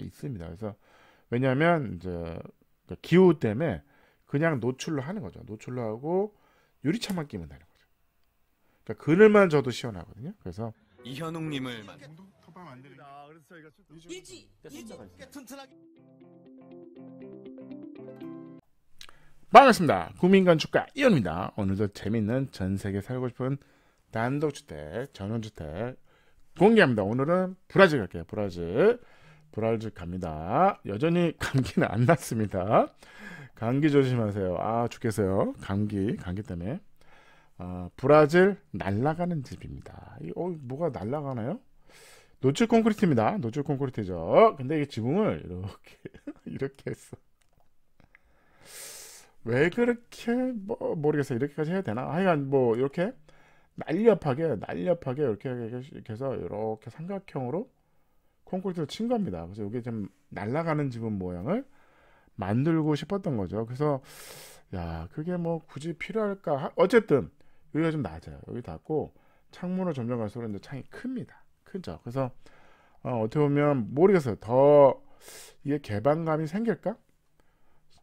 있습니다. 그래서 왜냐하면 이제 그러니까 기후 때문에 그냥 노출로 하는 거죠. 노출로 하고 유리창만 끼면 되는 거죠. 그러니까 그늘만 져도 시원하거든요. 그래서 이현웅님을 아, 일지 반갑습니다. 국민건축가 이현입니다. 오늘도 재밌는 전 세계 살고 싶은 단독주택, 전원주택 공개합니다. 오늘은 브라질 갈게요. 브라질. 브라질 갑니다. 여전히 감기는 안 났습니다. 감기 조심하세요. 아 죽겠어요. 감기 감기 때문에 아, 브라질 날라가는 집입니다. 어 뭐가 날라가나요? 노출 콘크리트입니다. 노출 콘크리트죠. 근데 이게 지붕을 이렇게 이렇게 했어. 왜 그렇게 뭐 모르겠어요. 이렇게까지 해야 되나? 하여간 뭐 이렇게 날렵하게 날렵하게 이렇게 해서 이렇게 삼각형으로 콘크리트로 친 겁니다. 그래서 이게 좀 날아가는 지붕 모양을 만들고 싶었던 거죠. 그래서 야 그게 뭐 굳이 필요할까? 어쨌든 여기가 좀 낮아요. 여기 닫고 창문을 점점 갈수록 이제 창이 큽니다. 크죠. 그래서 어, 어떻게 보면 모르겠어요. 더 이게 개방감이 생길까?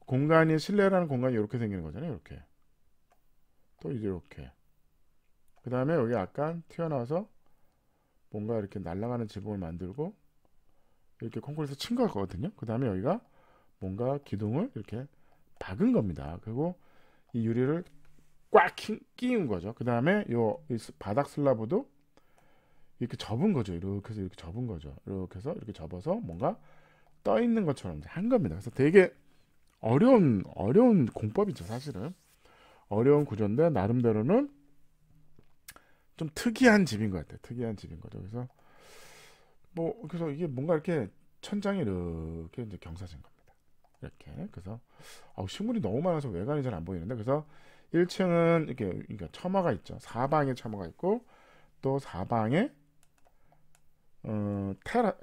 공간이 실내라는 공간이 이렇게 생기는 거잖아요. 이렇게 또 이제 이렇게 그 다음에 여기 약간 튀어나와서 뭔가 이렇게 날아가는 지붕을 만들고 이렇게 콩쿨에서 친 거거든요. 그 다음에 여기가 뭔가 기둥을 이렇게 박은 겁니다. 그리고 이 유리를 꽉 끼운 거죠. 그 다음에 이 바닥 슬라브도 이렇게 접은 거죠. 이렇게 해서 이렇게 접은 거죠. 이렇게 해서 이렇게 접어서 뭔가 떠 있는 것처럼 한 겁니다. 그래서 되게 어려운 어려운 공법이죠, 사실은. 어려운 구조인데 나름대로는 좀 특이한 집인 것 같아요. 특이한 집인 거죠. 그래서 뭐 그래서 이게 뭔가 이렇게 천장이 이렇게 이제 경사진 겁니다. 이렇게 그래서 아 식물이 너무 많아서 외관이 잘 안 보이는데 그래서 1층은 이렇게 그러니까 처마가 있죠. 사방에 처마가 있고 또 사방에 어, 테라,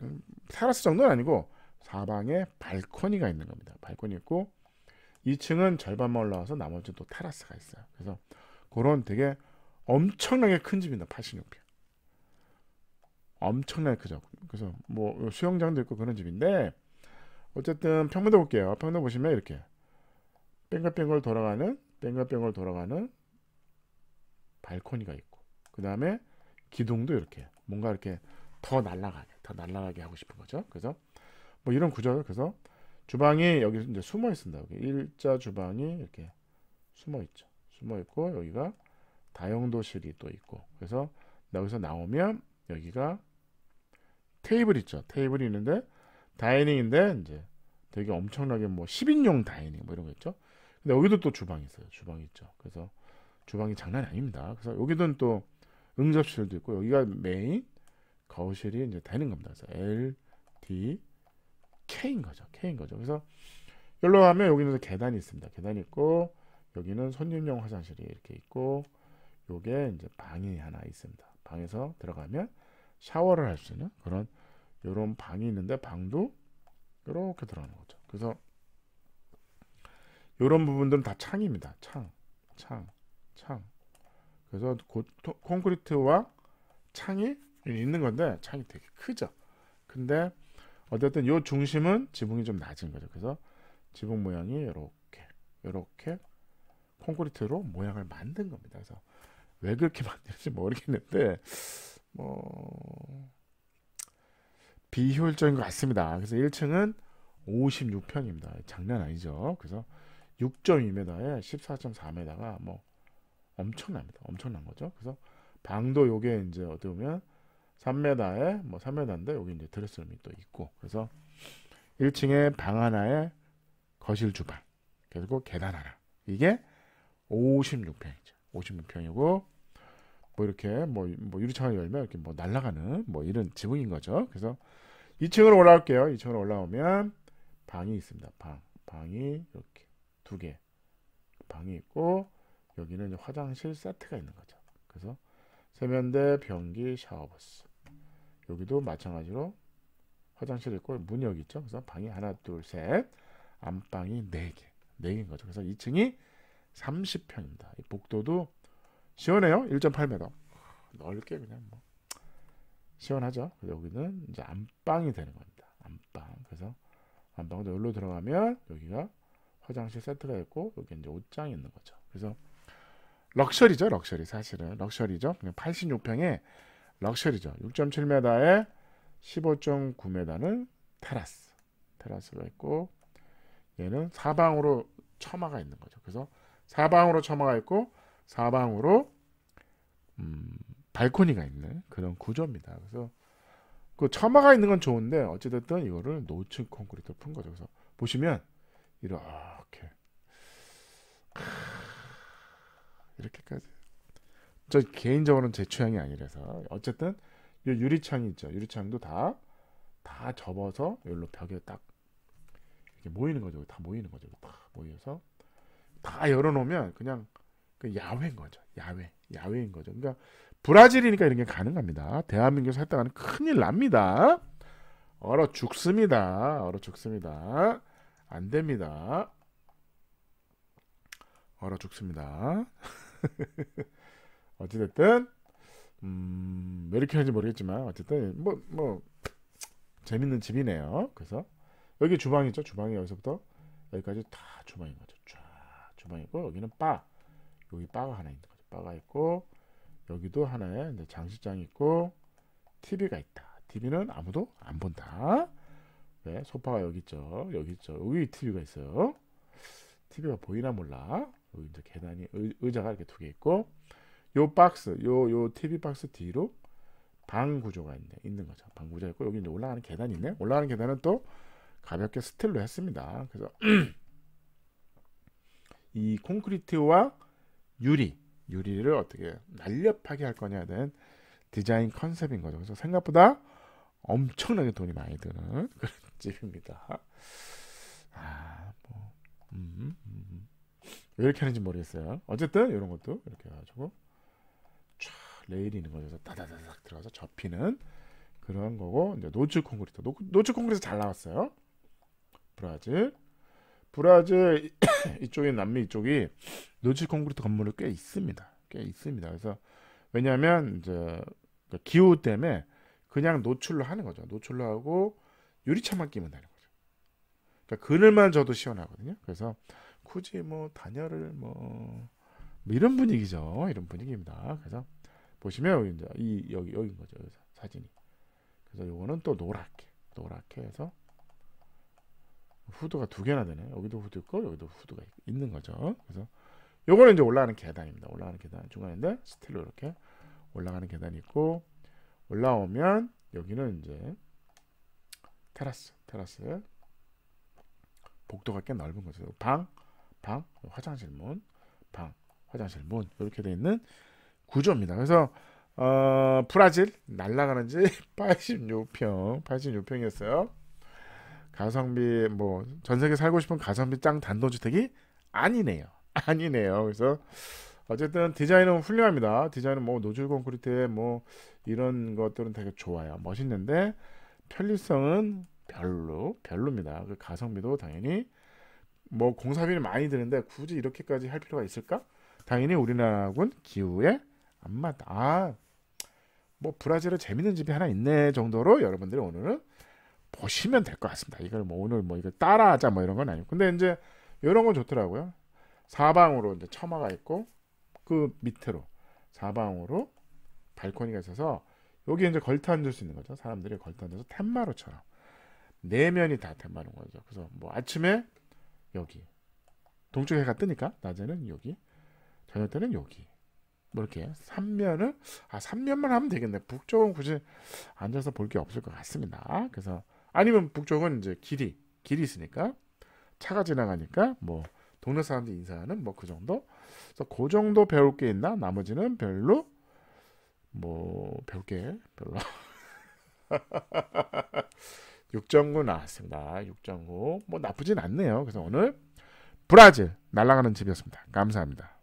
테라스 정도는 아니고 사방에 발코니가 있는 겁니다. 발코니 있고 2층은 절반만 올라와서 나머지 또 테라스가 있어요. 그래서 그런 되게 엄청나게 큰 집입니다. 86평. 엄청나게 크죠. 그래서 뭐 수영장도 있고 그런 집인데 어쨌든 평면도 볼게요. 평면 보시면 이렇게 뱅글뱅글 돌아가는 뱅글뱅글 돌아가는 발코니가 있고 그 다음에 기둥도 이렇게 뭔가 이렇게 더 날라가게 더 날라가게 하고 싶은 거죠. 그래서 뭐 이런 구조예요. 그래서 주방이 여기 이제 숨어 있습니다. 여기 일자 주방이 이렇게 숨어 있죠. 숨어 있고 여기가 다용도실이 또 있고 그래서 여기서 나오면 여기가 테이블 있죠. 테이블이 있는데 다이닝인데 이제 되게 엄청나게 뭐 10인용 다이닝 뭐 이런 거 있죠. 근데 여기도 또 주방이 있어요. 주방이 있죠. 그래서 주방이 장난 아닙니다. 그래서 여기는 또 응접실도 있고 여기가 메인 거실이 이제 되는 겁니다. 그래서 L, D, K인 거죠. K인 거죠. 그래서 열로 하면 여기는 계단이 있습니다. 계단이 있고 여기는 손님용 화장실이 이렇게 있고 요게 이제 방이 하나 있습니다. 방에서 들어가면 샤워를 할 수 있는 그런 이런 방이 있는데 방도 이렇게 들어가는 거죠. 그래서 이런 부분들은 다 창입니다. 창, 창, 창. 그래서 고, 토, 콘크리트와 창이 있는 건데 창이 되게 크죠. 근데 어쨌든 이 중심은 지붕이 좀 낮은 거죠. 그래서 지붕 모양이 이렇게 이렇게 콘크리트로 모양을 만든 겁니다. 그래서 왜 그렇게 만드는지 모르겠는데 뭐 비효율적인 것 같습니다. 그래서 1층은 5 6평입니다 장난 아니죠. 그래서 6.2m에 14.4m가 뭐 엄청납니다. 엄청난 거죠. 그래서 방도 요게 이제 어떻게 보면 3m에 뭐 3m인데 여기 이제 드레스룸이 또 있고 그래서 1층에 방 하나에 거실 주방 그리고 계단 하나 이게 56평이죠. 56평이고 뭐 이렇게 뭐, 뭐 유리창을 열면 이렇게 뭐 날아가는 뭐 이런 지붕인 거죠. 그래서 2층으로 올라올게요. 2층으로 올라오면 방이 있습니다. 방. 방이 이렇게 두 개. 방이 있고 여기는 화장실 세트가 있는 거죠. 그래서 세면대, 변기, 샤워버스 여기도 마찬가지로 화장실 있고 문이 여기 있죠. 그래서 방이 하나, 둘, 셋. 안방이 네 개. 네 개인 거죠. 그래서 2층이 30평입니다. 복도도 시원해요. 1.8m. 넓게 그냥 뭐 시원하죠. 여기는 이제 안방이 되는 겁니다. 안방. 그래서 안방도 여기로 들어가면 여기가 화장실 세트가 있고 여기 이제 옷장이 있는 거죠. 그래서 럭셔리죠, 럭셔리 사실은 럭셔리죠. 그냥 86평에 럭셔리죠. 6.7m에 15.9m는 테라스, 테라스가 있고 얘는 사방으로 처마가 있는 거죠. 그래서 사방으로 처마가 있고 사방으로 음, 발코니가 있는 그런 구조입니다. 그래서 그 처마가 있는 건 좋은데 어찌됐든 이거를 노층 콘크리트로 푼 거죠. 그래서 보시면 이렇게 이렇게까지 저 개인적으로는 제 취향이 아니라서 어쨌든 이 유리창이 있죠. 유리창도 다 다 접어서 여기로 벽에 딱 이렇게 모이는 거죠. 다 모이는 거죠. 다 모여서 다 열어놓으면 그냥 그 야외인 거죠. 야외, 야외인 거죠. 그러니까 브라질이니까 이런 게 가능합니다. 대한민국에서 했다가는 큰일 납니다. 얼어 죽습니다. 얼어 죽습니다. 안 됩니다. 얼어 죽습니다. 어찌됐든 음, 왜 이렇게 하는지 모르겠지만 어쨌든 뭐뭐 뭐, 재밌는 집이네요. 그래서 여기 주방이죠. 주방이 여기서부터 여기까지 다 주방인 거죠. 쫙 주방이고 여기는 바. 여기 바가 하나 있는 거죠. 바가 있고 여기도 하나의 장식장이 있고 TV가 있다. TV는 아무도 안 본다. 네, 소파가 여기 있죠. 여기 있죠. 여기 TV가 있어요. TV가 보이나 몰라. 여기 이제 계단이 의, 자가 이렇게 두 개 있고 요 박스, 요 요 TV 박스 뒤로 방 구조가 있네, 있는 거죠. 방 구조 있고 여기 이제 올라가는 계단이 있네. 올라가는 계단은 또 가볍게 스틸로 했습니다. 그래서 이 콘크리트와 유리 유리를 어떻게 날렵하게 할 거냐에 대한 디자인 컨셉인 거죠. 그래서 생각보다 엄청나게 돈이 많이 드는 그런 집입니다. 아, 뭐, 음, 음, 음. 왜 이렇게 하는지 모르겠어요. 어쨌든 이런 것도 이렇게 해가지고 쫙 레일이 있는 거죠. 다다다닥 들어가서 접히는 그런 거고 이제 노츠 콘크리트. 노, 노츠 콘크리트 잘 나왔어요. 브라질. 브라질 이쪽인 남미 이쪽이 노지 콘크리트 건물을꽤 있습니다. 꽤 있습니다. 그래서 왜냐하면 이제 그러니까 기후 때문에 그냥 노출로 하는 거죠. 노출로 하고 유리창만 끼면 되는 거죠. 그러니까 그늘만 져도 시원하거든요. 그래서 굳이 뭐 단열을 뭐, 뭐 이런 분위기죠. 이런 분위기입니다. 그래서 보시면 여기 이제 이 여기 여기인 거죠. 사진이. 그래서 요거는 또 노랗게 노랗게 해서 후드가 두 개나 되네. 여기도 후드 있고 여기도 후드가 있는 거죠. 그래서 요거는 이제 올라가는 계단입니다. 올라가는 계단 중간인데 스틸로 이렇게 올라가는 계단이 있고 올라오면 여기는 이제 테라스, 테라스 복도가 꽤 넓은 거죠. 방, 방, 화장실 문, 방, 화장실 문 이렇게 돼 있는 구조입니다. 그래서 어, 브라질 날라가는지 86평, 86평이었어요. 가성비 뭐전 세계 살고 싶은 가성비 짱 단독주택이 아니네요. 아니네요. 그래서 어쨌든 디자인은 훌륭합니다. 디자인은 뭐 노즐 콘크리트에 뭐 이런 것들은 되게 좋아요. 멋있는데 편리성은 별로 별로입니다. 그 가성비도 당연히 뭐 공사비는 많이 드는데 굳이 이렇게까지 할 필요가 있을까? 당연히 우리나라군 기후에 안 맞다. 아, 뭐 브라질에 재밌는 집이 하나 있네 정도로 여러분들이 오늘은 보시면 될 것 같습니다. 이걸 뭐 오늘 뭐이걸 따라하자 뭐 이런 건 아니고. 근데 이제 이런 건 좋더라고요. 사방으로 이제 처마가 있고 그 밑으로 사방으로 발코니가 있어서 여기 이제 걸터 앉을 수 있는 거죠. 사람들이 걸터 앉아서 텐마루처럼 내면이 다 텐마루인 거죠. 그래서 뭐 아침에 여기 동쪽 해가 뜨니까 낮에는 여기 저녁 때는 여기 뭐 이렇게 3면을 아 3면만 하면 되겠네 북쪽은 굳이 앉아서 볼 게 없을 것 같습니다 그래서 아니면 북쪽은 이제 길이 길이 있으니까 차가 지나가니까 뭐 동네 사람들 인사하는 뭐 그 정도. 그래서 그 정도 배울 게 있나? 나머지는 별로 뭐 배울 게 별로. 육정구 나왔습니다. 육정구 뭐 나쁘진 않네요. 그래서 오늘 브라질 날아가는 집이었습니다. 감사합니다.